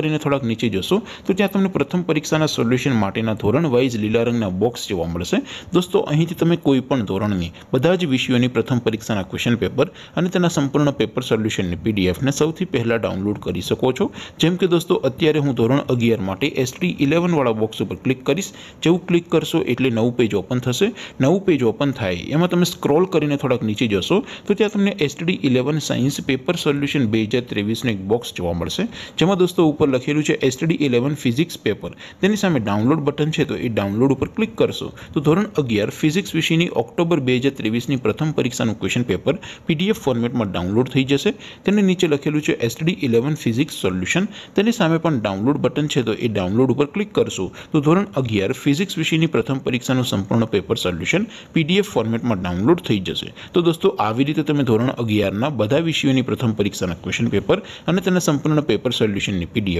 કરીને થોડાક નીચે જશો તો ત્યાં તમને પ્રથમ પરીક્ષાના સોલ્યુશન માટેના ધોરણ વાઇઝ લીલા રંગના બોક્સ જોવા મળશે દોસ્તો અહીંથી તમે કોઈ પણ ધોરણની બધા જ વિષયોની પ્રથમ પરીક્ષાના ક્વેશ્ચન પેપર અને તેના સંપૂર્ણ પેપર સોલ્યુશનની પીડીએફને સૌથી પહેલાં ડાઉનલોડ કરી શકો છો જેમ કે દોસ્તો અત્યારે હું ધોરણ અગિયાર માટે એસટી ઇલેવનવાળા બોક્સ ઉપર ક્લિક કરીશ જેવું ક્લિક કરશો એટલે નવું પેજ ઓપન થશે નવું પેજ ઓપન થાય એમાં તમે સ્ક્રોલ કરીને થોડાક નીચે જશો તો ત્યાં તમને ST eleven science paper solution બે હજાર ત્રેવીસનું એક બોક્સ જોવા મળશે જેમાં દોસ્તો ઉપર લખેલું છે STD 11 ફિઝિક્સ પેપર તેની સામે ડાઉનલોડ બટન છે તો એ ડાઉનલોડ ઉપર ક્લિક કરશો તો ધોરણ 11 ફિઝિક્સ વિષયની ઓક્ટોબર 2023 ની પ્રથમ પરીક્ષા નું ક્વેશ્ચન પેપર PDF ફોર્મેટમાં ડાઉનલોડ થઈ જશે તેની નીચે લખેલું છે STD 11 ફિઝિક્સ સોલ્યુશન તેની સામે પણ ડાઉનલોડ બટન છે તો એ ડાઉનલોડ ઉપર ક્લિક કરશો તો ધોરણ 11 ફિઝિક્સ વિષયની પ્રથમ પરીક્ષા નું સંપૂર્ણ પેપર સોલ્યુશન PDF ફોર્મેટમાં ડાઉનલોડ થઈ જશે તો દોસ્તો આવી રીતે તમે ધોરણ 11 ના બધા વિષયો ની પ્રથમ પરીક્ષા નું ક્વેશ્ચન પેપર અને તેના સંપૂર્ણ પેપર સોલ્યુશન ની PDF